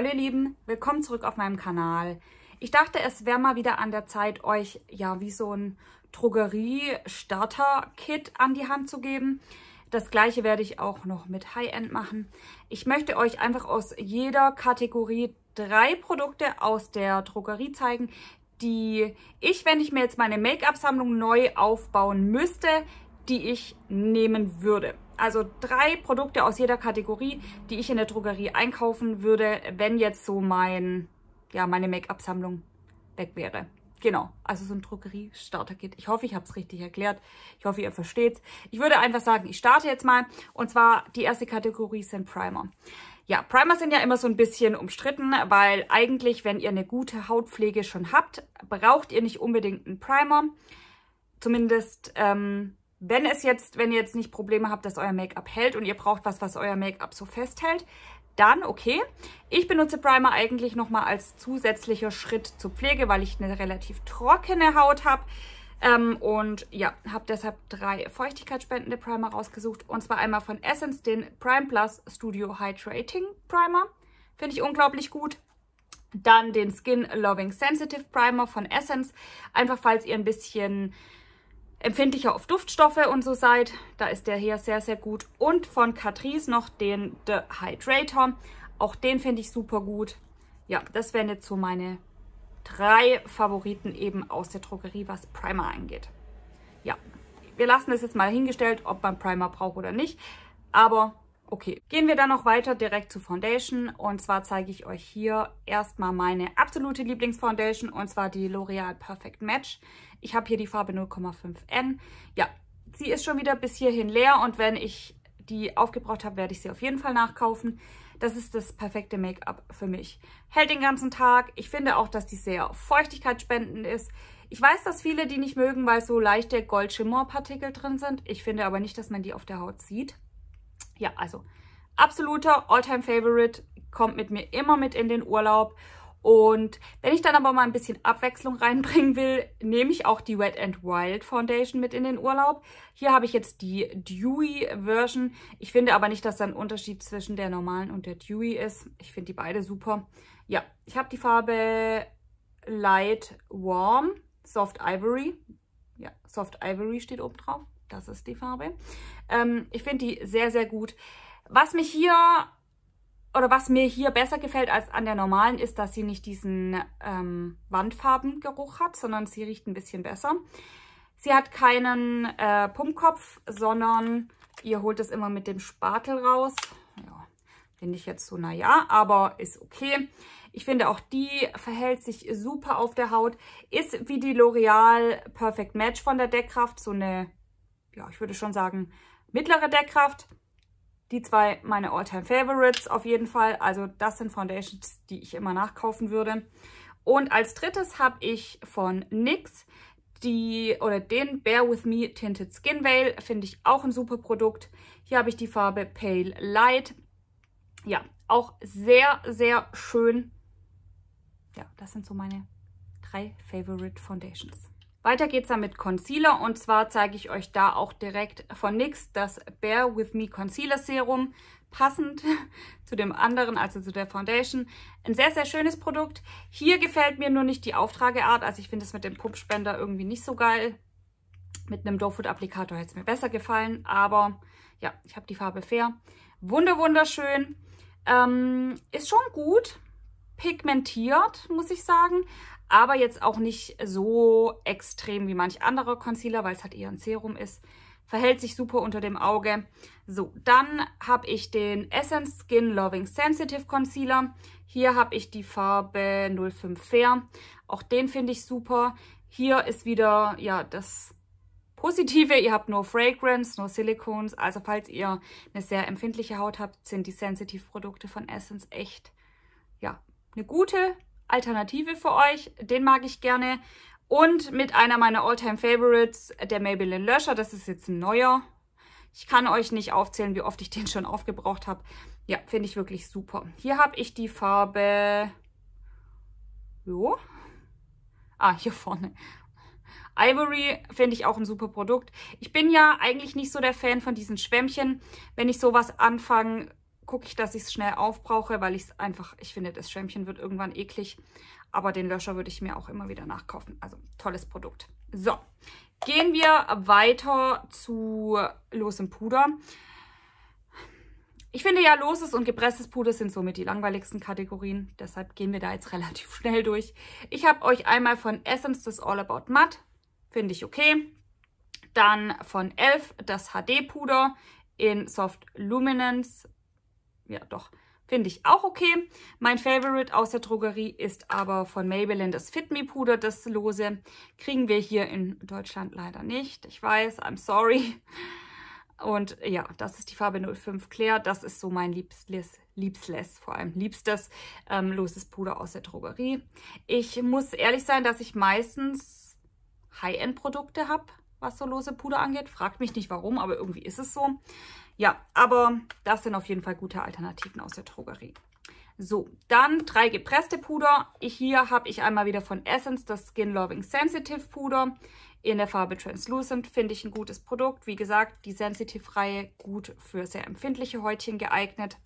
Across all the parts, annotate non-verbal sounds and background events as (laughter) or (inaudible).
Hallo ihr Lieben, willkommen zurück auf meinem Kanal. Ich dachte, es wäre mal wieder an der Zeit, euch ja wie so ein Drogerie-Starter-Kit an die Hand zu geben. Das gleiche werde ich auch noch mit High-End machen. Ich möchte euch einfach aus jeder Kategorie drei Produkte aus der Drogerie zeigen, die ich, wenn ich mir jetzt meine Make-up-Sammlung neu aufbauen müsste, die ich nehmen würde also drei Produkte aus jeder Kategorie, die ich in der Drogerie einkaufen würde, wenn jetzt so mein, ja, meine Make-up-Sammlung weg wäre. Genau, also so ein Drogerie-Starter-Kit. Ich hoffe, ich habe es richtig erklärt. Ich hoffe, ihr versteht es. Ich würde einfach sagen, ich starte jetzt mal. Und zwar, die erste Kategorie sind Primer. Ja, Primer sind ja immer so ein bisschen umstritten, weil eigentlich, wenn ihr eine gute Hautpflege schon habt, braucht ihr nicht unbedingt einen Primer. Zumindest ähm, wenn es jetzt, wenn ihr jetzt nicht Probleme habt, dass euer Make-up hält und ihr braucht was, was euer Make-up so festhält, dann okay. Ich benutze Primer eigentlich nochmal als zusätzlicher Schritt zur Pflege, weil ich eine relativ trockene Haut habe. Ähm, und ja, habe deshalb drei feuchtigkeitsspendende Primer rausgesucht. Und zwar einmal von Essence den Prime Plus Studio Hydrating Primer. Finde ich unglaublich gut. Dann den Skin Loving Sensitive Primer von Essence. Einfach falls ihr ein bisschen empfindlicher auf Duftstoffe und so seid, da ist der hier sehr, sehr gut. Und von Catrice noch den The Hydrator. Auch den finde ich super gut. Ja, das wären jetzt so meine drei Favoriten eben aus der Drogerie, was Primer angeht. Ja, wir lassen es jetzt mal hingestellt, ob man Primer braucht oder nicht. Aber Okay, gehen wir dann noch weiter direkt zu Foundation und zwar zeige ich euch hier erstmal meine absolute Lieblingsfoundation und zwar die L'Oreal Perfect Match. Ich habe hier die Farbe 0,5N. Ja, sie ist schon wieder bis hierhin leer und wenn ich die aufgebraucht habe, werde ich sie auf jeden Fall nachkaufen. Das ist das perfekte Make-up für mich. Hält den ganzen Tag. Ich finde auch, dass die sehr feuchtigkeitsspendend ist. Ich weiß, dass viele die nicht mögen, weil so leichte Goldschimmerpartikel drin sind. Ich finde aber nicht, dass man die auf der Haut sieht ja, also absoluter Alltime favorite kommt mit mir immer mit in den Urlaub. Und wenn ich dann aber mal ein bisschen Abwechslung (laughs) reinbringen will, nehme ich auch die Wet and Wild Foundation mit in den Urlaub. Hier habe ich jetzt die Dewy Version. Ich finde aber nicht, dass da ein Unterschied zwischen der normalen und der Dewy ist. Ich finde die beide super. Ja, ich habe die Farbe Light Warm, Soft Ivory. Ja, Soft Ivory steht oben drauf. Das ist die Farbe. Ähm, ich finde die sehr, sehr gut. Was mich hier oder was mir hier besser gefällt als an der normalen ist, dass sie nicht diesen ähm, Wandfarbengeruch hat, sondern sie riecht ein bisschen besser. Sie hat keinen äh, Pumpkopf, sondern ihr holt es immer mit dem Spatel raus. Ja, finde ich jetzt so, naja, aber ist okay. Ich finde auch die verhält sich super auf der Haut. Ist wie die L'Oreal Perfect Match von der Deckkraft, so eine ja, ich würde schon sagen, mittlere Deckkraft. Die zwei meine Alltime favorites auf jeden Fall. Also das sind Foundations, die ich immer nachkaufen würde. Und als drittes habe ich von NYX die oder den Bear With Me Tinted Skin Veil. Finde ich auch ein super Produkt. Hier habe ich die Farbe Pale Light. Ja, auch sehr, sehr schön. Ja, das sind so meine drei Favorite Foundations. Weiter geht's dann mit Concealer und zwar zeige ich euch da auch direkt von NYX das Bare With Me Concealer Serum. Passend (laughs) zu dem anderen, also zu der Foundation. Ein sehr, sehr schönes Produkt. Hier gefällt mir nur nicht die Auftrageart. Also ich finde es mit dem Pumpspender irgendwie nicht so geil. Mit einem Doe-Food-Applikator hätte es mir besser gefallen. Aber ja, ich habe die Farbe Fair. Wunder, wunderschön. Ähm, ist schon gut pigmentiert, muss ich sagen aber jetzt auch nicht so extrem wie manch andere Concealer, weil es halt eher ein Serum ist. Verhält sich super unter dem Auge. So, dann habe ich den Essence Skin Loving Sensitive Concealer. Hier habe ich die Farbe 05 Fair. Auch den finde ich super. Hier ist wieder, ja, das Positive, ihr habt nur Fragrance, nur Silicones. Also falls ihr eine sehr empfindliche Haut habt, sind die Sensitive Produkte von Essence echt, ja, eine gute Alternative für euch. Den mag ich gerne. Und mit einer meiner Alltime favorites der Maybelline Löscher. Das ist jetzt ein neuer. Ich kann euch nicht aufzählen, wie oft ich den schon aufgebraucht habe. Ja, finde ich wirklich super. Hier habe ich die Farbe... Jo. Ah, hier vorne. Ivory finde ich auch ein super Produkt. Ich bin ja eigentlich nicht so der Fan von diesen Schwämmchen. Wenn ich sowas anfange, gucke ich, dass ich es schnell aufbrauche, weil ich es einfach, ich finde, das Schämchen wird irgendwann eklig. Aber den Löscher würde ich mir auch immer wieder nachkaufen. Also tolles Produkt. So, gehen wir weiter zu losem Puder. Ich finde ja, loses und gepresstes Puder sind somit die langweiligsten Kategorien. Deshalb gehen wir da jetzt (laughs) relativ schnell durch. Ich habe euch einmal von Essence das All About Matte. Finde ich okay. Dann von Elf das HD Puder in Soft Luminance ja doch, finde ich auch okay. Mein Favorite aus der Drogerie ist aber von Maybelline das Fit Me Puder, das lose. Kriegen wir hier in Deutschland leider nicht. Ich weiß, I'm sorry. Und ja, das ist die Farbe 05 Claire. Das ist so mein liebstes, liebstes, vor allem liebstes ähm, loses Puder aus der Drogerie. Ich muss ehrlich sein, dass ich meistens High-End-Produkte habe, was so lose Puder angeht. Fragt mich nicht warum, aber irgendwie ist es so. Ja, aber das sind auf jeden Fall gute Alternativen aus der Drogerie. So, dann drei gepresste Puder. Hier habe ich einmal wieder von Essence das Skin Loving Sensitive Puder in der Farbe Translucent. Finde ich ein gutes Produkt. Wie gesagt, die Sensitive-Reihe gut für sehr empfindliche Häutchen geeignet.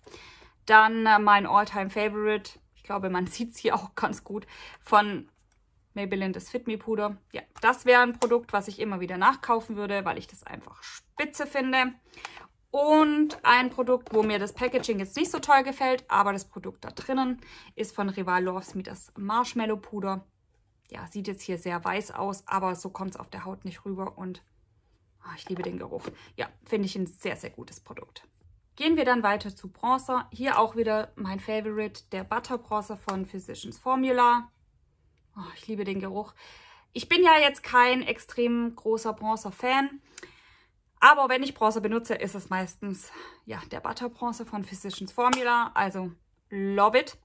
Dann äh, mein Alltime favorite ich glaube, man (laughs) sieht es hier auch ganz gut, von Maybelline das Fit Me Puder. Ja, das wäre ein Produkt, was ich immer wieder nachkaufen würde, weil ich das einfach spitze finde. Und ein Produkt, wo mir das Packaging jetzt nicht so toll gefällt, aber das Produkt da drinnen ist von Rival Loves Me das Marshmallow Puder. Ja, sieht jetzt hier sehr weiß aus, aber so kommt es auf der Haut nicht rüber und oh, ich liebe den Geruch. Ja, finde ich ein sehr, sehr gutes Produkt. Gehen wir dann weiter zu Bronzer. Hier auch wieder mein Favorite, der Butter Bronzer von Physicians Formula. Oh, ich liebe den Geruch. Ich bin ja jetzt kein extrem großer Bronzer-Fan. Aber wenn ich Bronzer benutze, ist es meistens ja der Butter Bronzer von Physicians Formula. Also love it.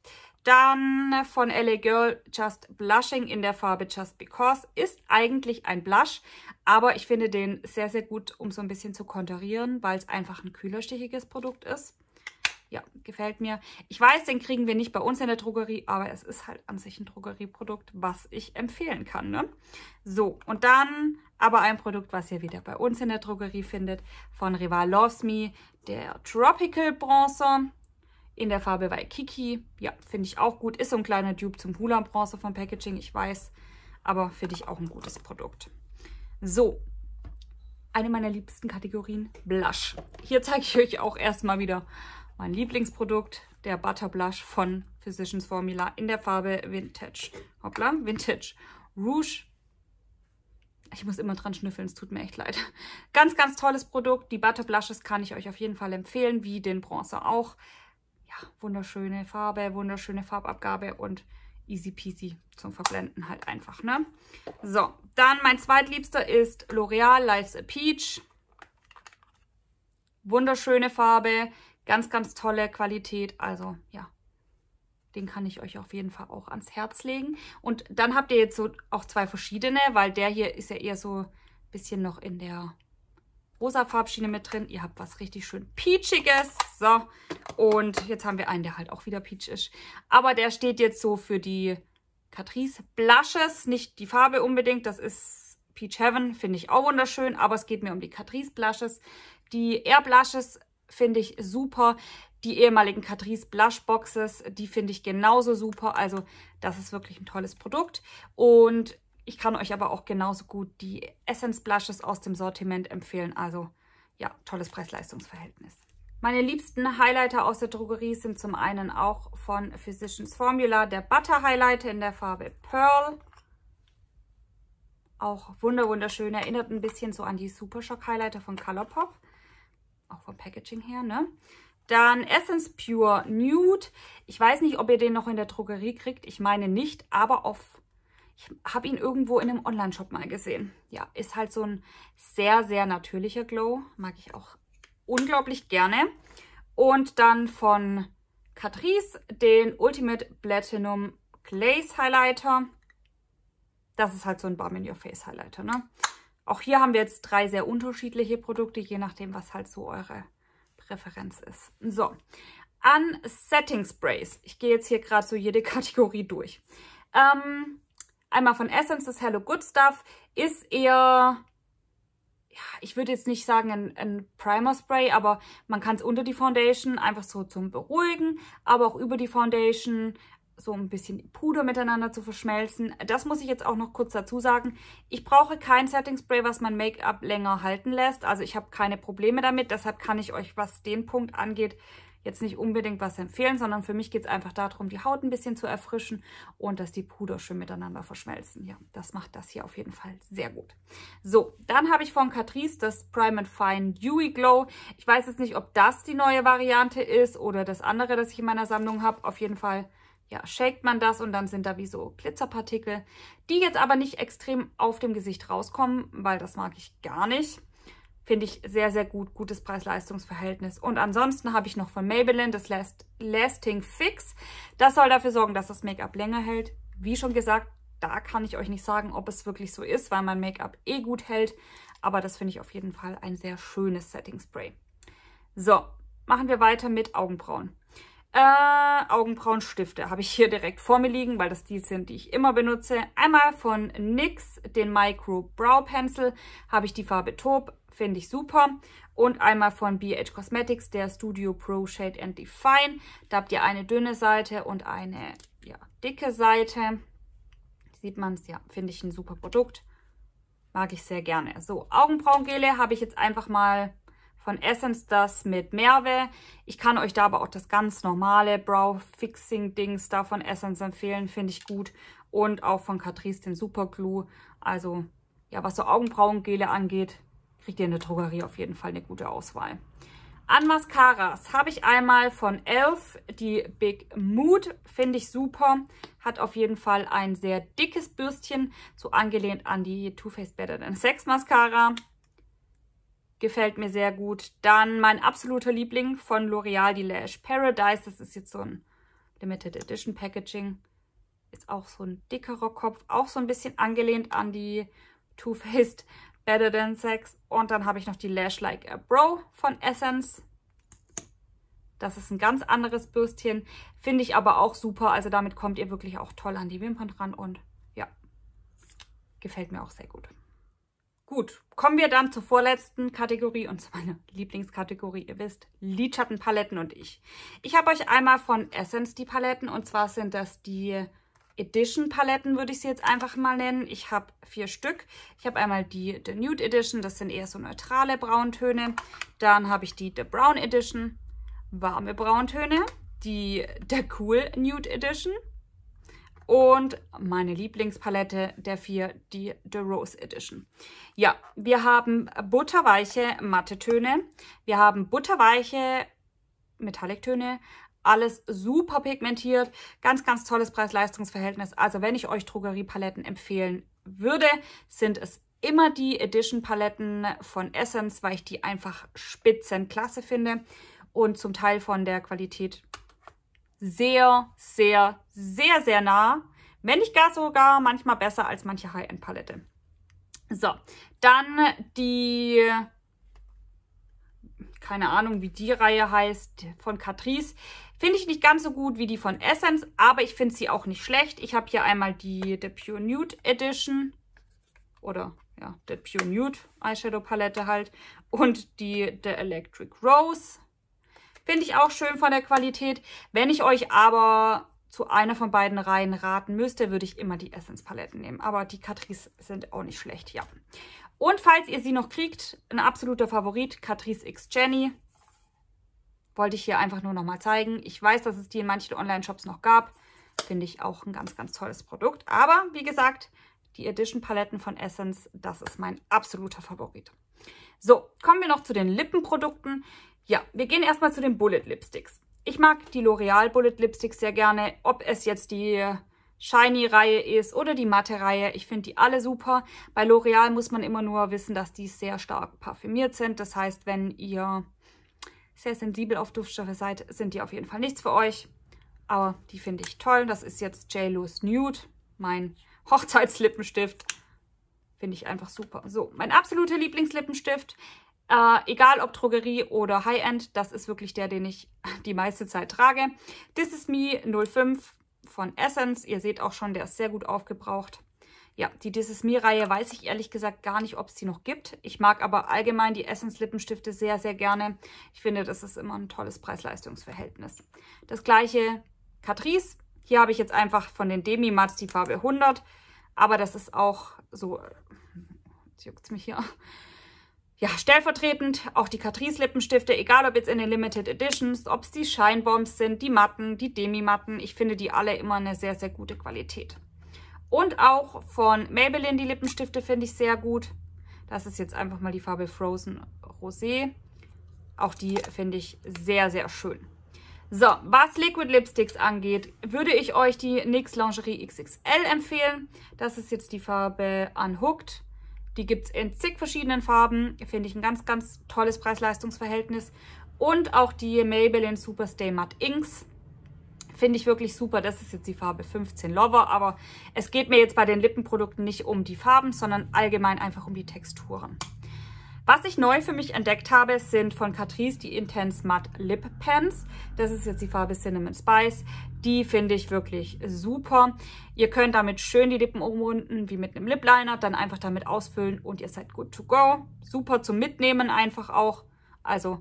Dann von LA Girl Just Blushing in der Farbe Just Because. Ist eigentlich ein Blush, aber ich finde den sehr, sehr gut, um so ein bisschen zu konturieren, weil es einfach ein kühlerstichiges Produkt ist ja, gefällt mir. Ich weiß, den kriegen wir nicht bei uns in der Drogerie, aber es ist halt an sich ein Drogerieprodukt, was ich empfehlen kann. Ne? So, und dann aber ein Produkt, was ihr wieder bei uns in der Drogerie findet, von Rival Loves Me, der Tropical Bronzer in der Farbe Waikiki. Ja, finde ich auch gut. Ist so ein kleiner Dupe zum Hulam Bronzer vom Packaging, ich weiß, aber finde ich auch ein gutes Produkt. So, eine meiner liebsten Kategorien, Blush. Hier zeige ich euch auch erstmal wieder mein Lieblingsprodukt, der Butter Blush von Physicians Formula in der Farbe Vintage. Hoppla, Vintage Rouge. Ich muss immer dran schnüffeln, es tut mir echt leid. Ganz, ganz tolles Produkt. Die Butter Blushes kann ich euch auf jeden Fall empfehlen, wie den Bronzer auch. Ja, wunderschöne Farbe, wunderschöne Farbabgabe und easy peasy zum Verblenden halt einfach, ne? So, dann mein zweitliebster ist L'Oreal Life's a Peach. Wunderschöne Farbe, Ganz, ganz tolle Qualität. Also ja, den kann ich euch auf jeden Fall auch ans Herz legen. Und dann habt ihr jetzt so auch zwei verschiedene, weil der hier ist ja eher so ein bisschen noch in der rosa Farbschiene mit drin. Ihr habt was richtig schön Peachiges. So, und jetzt haben wir einen, der halt auch wieder peach ist. Aber der steht jetzt so für die Catrice Blushes. Nicht die Farbe unbedingt, das ist Peach Heaven, finde ich auch wunderschön. Aber es geht mir um die Catrice Blushes. Die Air Blushes finde ich super. Die ehemaligen Catrice Blush Boxes, die finde ich genauso super. Also das ist wirklich ein tolles Produkt. Und ich kann euch aber auch genauso gut die Essence Blushes aus dem Sortiment empfehlen. Also ja, tolles Preis-Leistungs-Verhältnis. Meine liebsten Highlighter aus der Drogerie sind zum einen auch von Physicians Formula der Butter Highlighter in der Farbe Pearl. Auch wunderschön, erinnert ein bisschen so an die Super Shock Highlighter von Colourpop. Auch vom Packaging her, ne? Dann Essence Pure Nude. Ich weiß nicht, ob ihr den noch in der Drogerie kriegt. Ich meine nicht, aber auf... Ich habe ihn irgendwo in einem Online-Shop mal gesehen. Ja, ist halt so ein sehr, sehr natürlicher Glow. Mag ich auch unglaublich gerne. Und dann von Catrice den Ultimate Platinum Glaze Highlighter. Das ist halt so ein Balm in Your Face Highlighter, ne? Auch hier haben wir jetzt drei sehr unterschiedliche Produkte, je nachdem, was halt so eure Präferenz ist. So, an Setting Sprays. Ich gehe jetzt hier gerade so jede (laughs) Kategorie durch. Ähm, einmal von Essence, das Hello Good Stuff, ist eher ich würde jetzt nicht sagen ein, ein Primer Spray, aber man kann es unter die Foundation einfach so zum Beruhigen, aber auch über die Foundation so ein bisschen Puder miteinander zu verschmelzen. Das muss ich jetzt auch noch kurz dazu sagen. Ich brauche kein Setting Spray, was mein Make-up länger halten lässt. Also ich habe keine Probleme damit. Deshalb kann ich euch, was den Punkt angeht, jetzt nicht unbedingt was empfehlen, sondern für mich geht es einfach darum, die Haut ein bisschen zu erfrischen und dass die Puder schön miteinander verschmelzen. Ja, das macht das hier auf jeden Fall sehr gut. So, dann habe ich von Catrice das Prime and Fine Dewy Glow. Ich weiß jetzt nicht, ob das die neue Variante ist oder das andere, das ich in meiner Sammlung habe. Auf jeden Fall ja, shakt man das und dann sind da wie so Glitzerpartikel, die jetzt aber nicht extrem auf dem Gesicht rauskommen, weil das mag ich gar nicht. Finde ich sehr, sehr gut. Gutes Preis-Leistungs-Verhältnis. Und ansonsten habe ich noch von Maybelline das Last Lasting Fix. Das soll dafür sorgen, dass das Make-up länger hält. Wie schon gesagt, da kann ich euch nicht sagen, ob es wirklich so ist, weil mein Make-up eh gut hält. Aber das finde ich auf jeden Fall ein sehr schönes Setting Spray. So, machen wir weiter mit Augenbrauen. Äh, Augenbrauenstifte habe ich hier direkt vor mir liegen, weil das die sind, die ich immer benutze. Einmal von NYX, den Micro Brow Pencil, habe ich die Farbe Taupe, finde ich super. Und einmal von BH Cosmetics, der Studio Pro Shade and Define. Da habt ihr eine dünne Seite und eine ja, dicke Seite. Sieht man es, ja, finde ich ein super Produkt. Mag ich sehr gerne. So, Augenbrauengele habe ich jetzt einfach mal von Essence das mit Merve. Ich kann euch da aber auch das ganz normale Brow Fixing Dings da von Essence empfehlen, finde ich gut. Und auch von Catrice den Super Glue. Also ja, was so Augenbrauengele angeht, kriegt ihr in der Drogerie auf jeden Fall eine gute Auswahl. An Mascaras habe ich einmal von e.l.f. die Big Mood, finde ich super. Hat auf jeden Fall ein sehr dickes Bürstchen, so angelehnt an die Too Faced Better Than Sex Mascara. Gefällt mir sehr gut. Dann mein absoluter Liebling von L'Oreal, die Lash Paradise. Das ist jetzt so ein Limited Edition Packaging. Ist auch so ein dickerer Kopf. Auch so ein bisschen angelehnt an die Too Faced Better Than Sex. Und dann habe ich noch die Lash Like a Bro von Essence. Das ist ein ganz anderes Bürstchen. Finde ich aber auch super. Also damit kommt ihr wirklich auch toll an die Wimpern dran. Und ja, gefällt mir auch sehr gut. Gut, kommen wir dann zur vorletzten Kategorie und zu meiner (laughs) Lieblingskategorie. Ihr wisst, Lidschattenpaletten und ich. Ich habe euch einmal von Essence die Paletten und zwar sind das die Edition Paletten, würde ich sie jetzt einfach mal nennen. Ich habe vier Stück. Ich habe einmal die The Nude Edition, das sind eher so neutrale Brauntöne. Dann habe ich die The Brown Edition, warme Brauntöne. Die The Cool Nude Edition, und meine Lieblingspalette der vier, die The Rose Edition. Ja, wir haben butterweiche matte Töne. Wir haben butterweiche Metalliktöne, alles super pigmentiert, ganz, ganz tolles Preis-Leistungs-Verhältnis. Also wenn ich euch Drogeriepaletten empfehlen würde, sind es immer die Edition-Paletten von Essence, weil ich die einfach spitzenklasse finde und zum Teil von der Qualität sehr, sehr, sehr, sehr nah. Wenn nicht gar sogar manchmal besser als manche High-End-Palette. So, dann die, keine Ahnung, wie die Reihe heißt, von Catrice. Finde ich nicht ganz so gut wie die von Essence, aber ich finde sie auch nicht schlecht. Ich habe hier einmal die The Pure Nude Edition oder ja, The Pure Nude Eyeshadow Palette halt und die The Electric Rose Finde ich auch schön von der Qualität. Wenn ich euch aber zu einer von beiden Reihen raten müsste, würde ich immer die Essence-Paletten nehmen. Aber die Catrice sind auch nicht schlecht, ja. Und falls ihr sie noch kriegt, ein absoluter Favorit, Catrice X Jenny. Wollte ich hier einfach nur nochmal zeigen. Ich weiß, dass es die in manchen Online-Shops noch gab. Finde ich auch ein ganz, ganz tolles Produkt. Aber wie gesagt, die Edition-Paletten von Essence, das ist mein absoluter Favorit. So, kommen wir noch zu den Lippenprodukten. Ja, wir gehen erstmal zu den Bullet Lipsticks. Ich mag die L'Oreal Bullet Lipsticks sehr gerne, ob es jetzt die Shiny-Reihe ist oder die Matte-Reihe. Ich finde die alle super. Bei L'Oreal muss man immer nur wissen, dass die sehr stark parfümiert sind. Das heißt, wenn ihr sehr sensibel auf Duftstoffe seid, sind die auf jeden Fall nichts für euch. Aber die finde ich toll. Das ist jetzt J. Lo's Nude, mein Hochzeitslippenstift. Finde ich einfach super. So, mein absoluter Lieblingslippenstift äh, egal ob Drogerie oder High-End, das ist wirklich der, den ich die meiste Zeit trage. This is Me 05 von Essence. Ihr seht auch schon, der ist sehr gut aufgebraucht. Ja, die This is Me-Reihe weiß ich ehrlich gesagt gar nicht, ob es die noch gibt. Ich mag aber allgemein die Essence-Lippenstifte sehr, sehr gerne. Ich finde, das ist immer ein tolles Preis-Leistungs-Verhältnis. Das gleiche Catrice. Hier habe ich jetzt einfach von den Demi-Mats die Farbe 100. Aber das ist auch so... Jetzt äh, juckt es mich hier ja, stellvertretend auch die Catrice Lippenstifte, egal ob jetzt in den Limited Editions, ob es die Shine Bombs sind, die Matten, die Demi-Matten. Ich finde die alle immer eine sehr, sehr gute Qualität. Und auch von Maybelline die Lippenstifte finde ich sehr gut. Das ist jetzt einfach mal die Farbe Frozen Rosé. Auch die finde ich sehr, sehr schön. So, was Liquid Lipsticks angeht, würde ich euch die NYX Lingerie XXL empfehlen. Das ist jetzt die Farbe Unhooked. Die gibt es in zig verschiedenen Farben. Finde ich ein ganz, ganz tolles Preis-Leistungs-Verhältnis. Und auch die Maybelline Superstay Matte Inks. Finde ich wirklich super. Das ist jetzt die Farbe 15 Lover. Aber es geht mir jetzt bei den Lippenprodukten nicht um die Farben, sondern allgemein einfach um die Texturen. Was ich neu für mich entdeckt habe, sind von Catrice die Intense Matte Lip Pens. Das ist jetzt die Farbe Cinnamon Spice. Die finde ich wirklich super. Ihr könnt damit schön die Lippen umrunden, wie mit einem Lip Liner, dann einfach damit ausfüllen und ihr seid good to go. Super zum Mitnehmen einfach auch. Also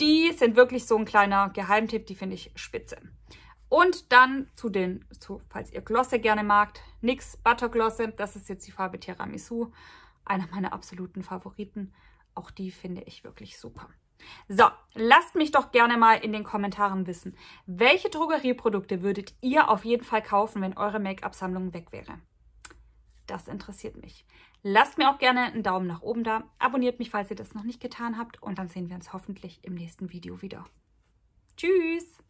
die sind wirklich so ein kleiner Geheimtipp, die finde ich spitze. Und dann zu den, zu, falls ihr Glosse gerne magt, NYX Butter Glosse. Das ist jetzt die Farbe Tiramisu, einer meiner absoluten Favoriten. Auch die finde ich wirklich super. So, lasst mich doch gerne mal in den Kommentaren wissen, welche Drogerieprodukte würdet ihr auf jeden Fall kaufen, wenn eure Make-up-Sammlung weg wäre? Das interessiert mich. Lasst mir auch gerne einen Daumen nach oben da, abonniert mich, falls ihr das noch nicht getan habt und dann sehen wir uns hoffentlich im nächsten Video wieder. Tschüss!